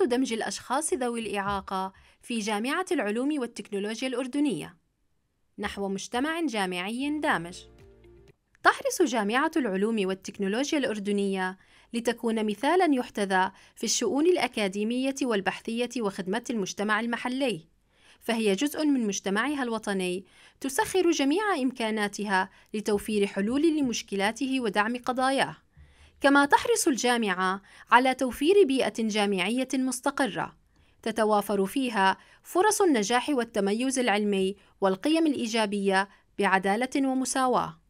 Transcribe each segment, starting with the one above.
دمج الأشخاص ذوي الإعاقة في جامعة العلوم والتكنولوجيا الأردنية نحو مجتمع جامعي دامج. تحرص جامعة العلوم والتكنولوجيا الأردنية لتكون مثالا يحتذى في الشؤون الأكاديمية والبحثية وخدمة المجتمع المحلي، فهي جزء من مجتمعها الوطني تسخر جميع إمكاناتها لتوفير حلول لمشكلاته ودعم قضاياه. كما تحرص الجامعة على توفير بيئة جامعية مستقرة تتوافر فيها فرص النجاح والتميز العلمي والقيم الإيجابية بعدالة ومساواة.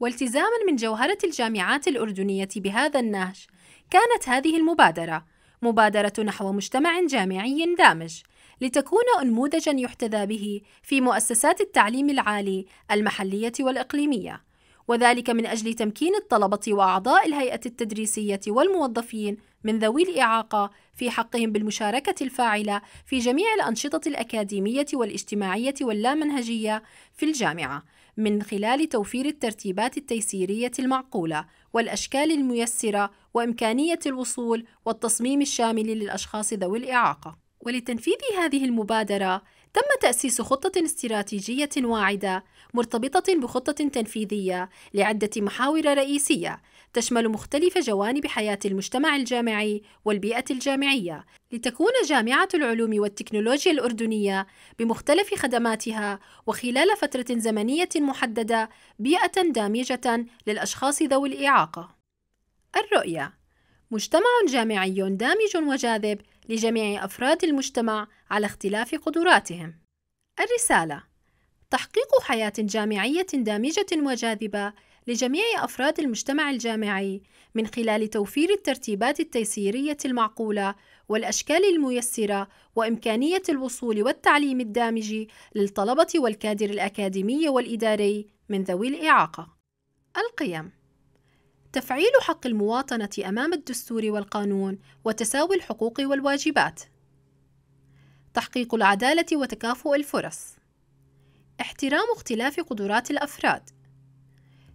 والتزامًا من جوهرة الجامعات الأردنية بهذا النهج، كانت هذه المبادرة مبادرة نحو مجتمع جامعي دامج، لتكون أنموذجًا يحتذى به في مؤسسات التعليم العالي المحلية والإقليمية. وذلك من أجل تمكين الطلبة وأعضاء الهيئة التدريسية والموظفين من ذوي الإعاقة في حقهم بالمشاركة الفاعلة في جميع الأنشطة الأكاديمية والاجتماعية واللامنهجية في الجامعة من خلال توفير الترتيبات التيسيرية المعقولة والأشكال الميسرة وإمكانية الوصول والتصميم الشامل للأشخاص ذوي الإعاقة. ولتنفيذ هذه المبادرة تم تأسيس خطة استراتيجية واعدة مرتبطة بخطة تنفيذية لعدة محاور رئيسية تشمل مختلف جوانب حياة المجتمع الجامعي والبيئة الجامعية لتكون جامعة العلوم والتكنولوجيا الأردنية بمختلف خدماتها وخلال فترة زمنية محددة بيئة دامجة للأشخاص ذوي الإعاقة. الرؤية مجتمع جامعي دامج وجاذب لجميع أفراد المجتمع على اختلاف قدراتهم. الرسالة: تحقيق حياة جامعية دامجة وجاذبة لجميع أفراد المجتمع الجامعي من خلال توفير الترتيبات التيسيرية المعقولة والأشكال الميسرة وإمكانية الوصول والتعليم الدامج للطلبة والكادر الأكاديمي والإداري من ذوي الإعاقة. القيم تفعيل حق المواطنة أمام الدستور والقانون وتساوي الحقوق والواجبات تحقيق العدالة وتكافؤ الفرص احترام اختلاف قدرات الأفراد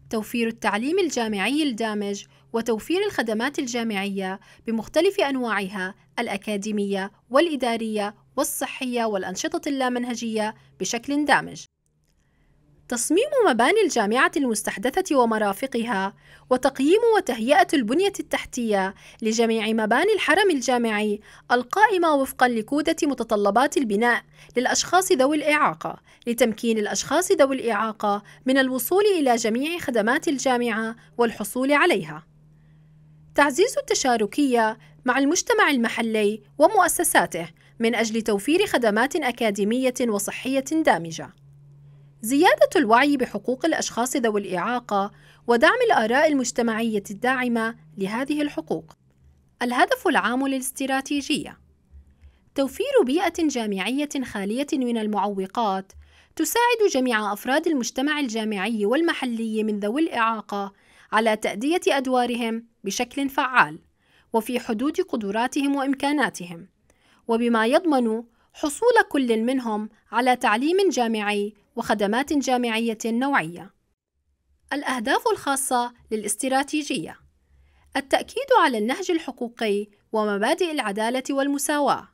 توفير التعليم الجامعي الدامج وتوفير الخدمات الجامعية بمختلف أنواعها الأكاديمية والإدارية والصحية والأنشطة اللامنهجية بشكل دامج تصميم مباني الجامعة المستحدثة ومرافقها، وتقييم وتهيئة البنية التحتية لجميع مباني الحرم الجامعي القائمة وفقًا لكودة متطلبات البناء للأشخاص ذوي الإعاقة، لتمكين الأشخاص ذوي الإعاقة من الوصول إلى جميع خدمات الجامعة والحصول عليها. تعزيز التشاركية مع المجتمع المحلي ومؤسساته من أجل توفير خدمات أكاديمية وصحية دامجة. زيادة الوعي بحقوق الأشخاص ذوي الإعاقة ودعم الآراء المجتمعية الداعمة لهذه الحقوق. الهدف العام للاستراتيجية توفير بيئة جامعية خالية من المعوقات تساعد جميع أفراد المجتمع الجامعي والمحلي من ذوي الإعاقة على تأدية أدوارهم بشكل فعال وفي حدود قدراتهم وإمكاناتهم، وبما يضمن حصول كل منهم على تعليم جامعي وخدمات جامعية نوعية. الأهداف الخاصة للاستراتيجية التأكيد على النهج الحقوقي ومبادئ العدالة والمساواة.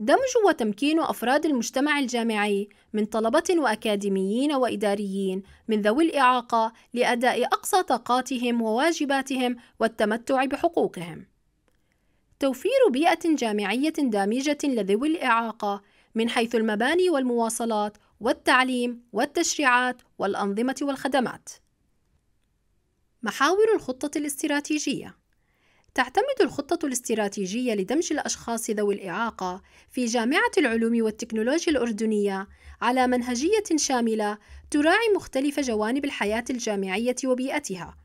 دمج وتمكين أفراد المجتمع الجامعي من طلبة وأكاديميين وإداريين من ذوي الإعاقة لأداء أقصى طاقاتهم وواجباتهم والتمتع بحقوقهم. توفير بيئة جامعية دامجة لذوي الإعاقة من حيث المباني والمواصلات والتعليم والتشريعات والأنظمة والخدمات. محاور الخطة الاستراتيجية تعتمد الخطة الاستراتيجية لدمج الأشخاص ذوي الإعاقة في جامعة العلوم والتكنولوجيا الأردنية على منهجية شاملة تراعي مختلف جوانب الحياة الجامعية وبيئتها،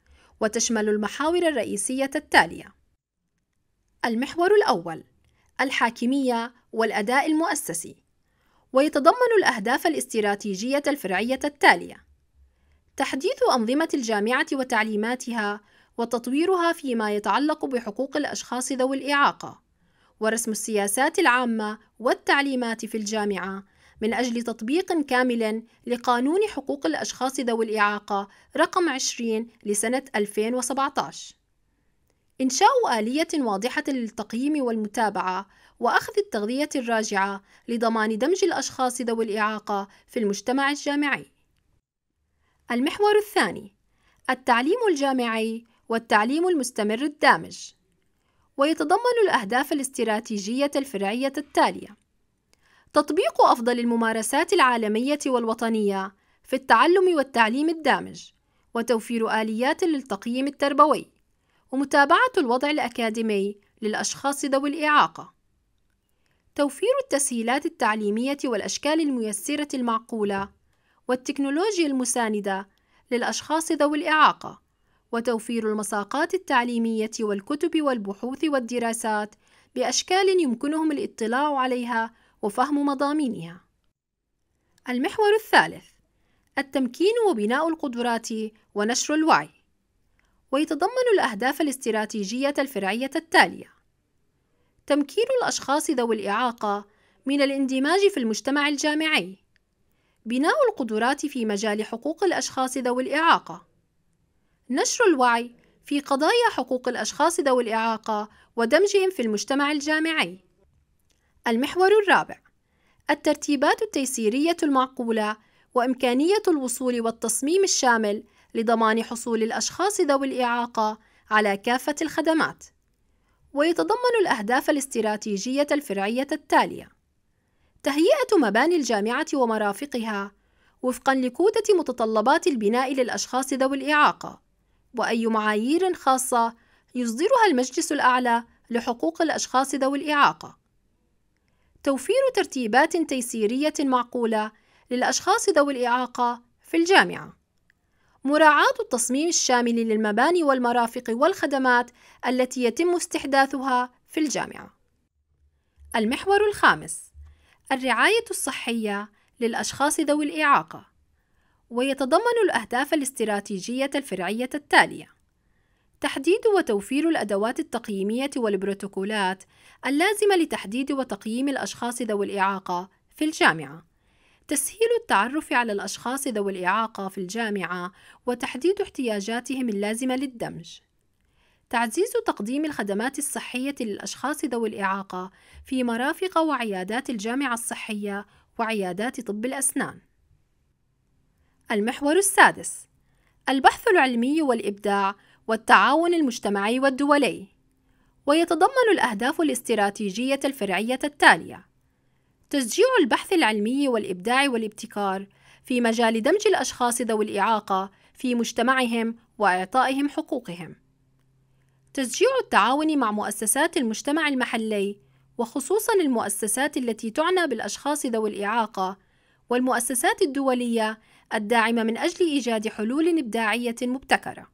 وتشمل المحاور الرئيسية التالية: المحور الأول الحاكمية والأداء المؤسسي ويتضمن الأهداف الاستراتيجية الفرعية التالية: تحديث أنظمة الجامعة وتعليماتها وتطويرها فيما يتعلق بحقوق الأشخاص ذوي الإعاقة، ورسم السياسات العامة والتعليمات في الجامعة من أجل تطبيق كامل لقانون حقوق الأشخاص ذوي الإعاقة رقم 20 لسنة 2017. إنشاء آلية واضحة للتقييم والمتابعة وأخذ التغذية الراجعة لضمان دمج الأشخاص ذوي الإعاقة في المجتمع الجامعي. المحور الثاني: التعليم الجامعي والتعليم المستمر الدامج، ويتضمن الأهداف الاستراتيجية الفرعية التالية: تطبيق أفضل الممارسات العالمية والوطنية في التعلم والتعليم الدامج، وتوفير آليات للتقييم التربوي ومتابعة الوضع الأكاديمي للأشخاص ذوي الإعاقة توفير التسهيلات التعليمية والأشكال الميسرة المعقولة والتكنولوجيا المساندة للأشخاص ذوي الإعاقة وتوفير المساقات التعليمية والكتب والبحوث والدراسات بأشكال يمكنهم الاطلاع عليها وفهم مضامينها. المحور الثالث: التمكين وبناء القدرات ونشر الوعي. ويتضمن الأهداف الاستراتيجية الفرعية التالية: تمكين الأشخاص ذوي الإعاقة من الاندماج في المجتمع الجامعي، بناء القدرات في مجال حقوق الأشخاص ذوي الإعاقة، نشر الوعي في قضايا حقوق الأشخاص ذوي الإعاقة ودمجهم في المجتمع الجامعي. المحور الرابع: الترتيبات التيسيرية المعقولة وإمكانية الوصول والتصميم الشامل لضمان حصول الأشخاص ذوي الإعاقة على كافة الخدمات ويتضمن الأهداف الاستراتيجية الفرعية التالية: تهيئة مباني الجامعة ومرافقها وفقًا لكودة متطلبات البناء للأشخاص ذوي الإعاقة، وأي معايير خاصة يصدرها المجلس الأعلى لحقوق الأشخاص ذوي الإعاقة. توفير ترتيبات تيسيرية معقولة للأشخاص ذوي الإعاقة في الجامعة. مراعاة التصميم الشامل للمباني والمرافق والخدمات التي يتم استحداثها في الجامعة. المحور الخامس: الرعاية الصحية للأشخاص ذوي الإعاقة، ويتضمن الأهداف الاستراتيجية الفرعية التالية: تحديد وتوفير الأدوات التقييمية والبروتوكولات اللازمة لتحديد وتقييم الأشخاص ذوي الإعاقة في الجامعة. تسهيل التعرف على الأشخاص ذوي الإعاقة في الجامعة وتحديد احتياجاتهم اللازمة للدمج. تعزيز تقديم الخدمات الصحية للأشخاص ذوي الإعاقة في مرافق وعيادات الجامعة الصحية وعيادات طب الأسنان. المحور السادس: البحث العلمي والإبداع والتعاون المجتمعي والدولي. ويتضمن الأهداف الاستراتيجية الفرعية التالية: تشجيع البحث العلمي والإبداع والابتكار في مجال دمج الأشخاص ذوي الإعاقة في مجتمعهم وإعطائهم حقوقهم. تشجيع التعاون مع مؤسسات المجتمع المحلي وخصوصا المؤسسات التي تعنى بالأشخاص ذوي الإعاقة والمؤسسات الدولية الداعمة من أجل إيجاد حلول إبداعية مبتكرة.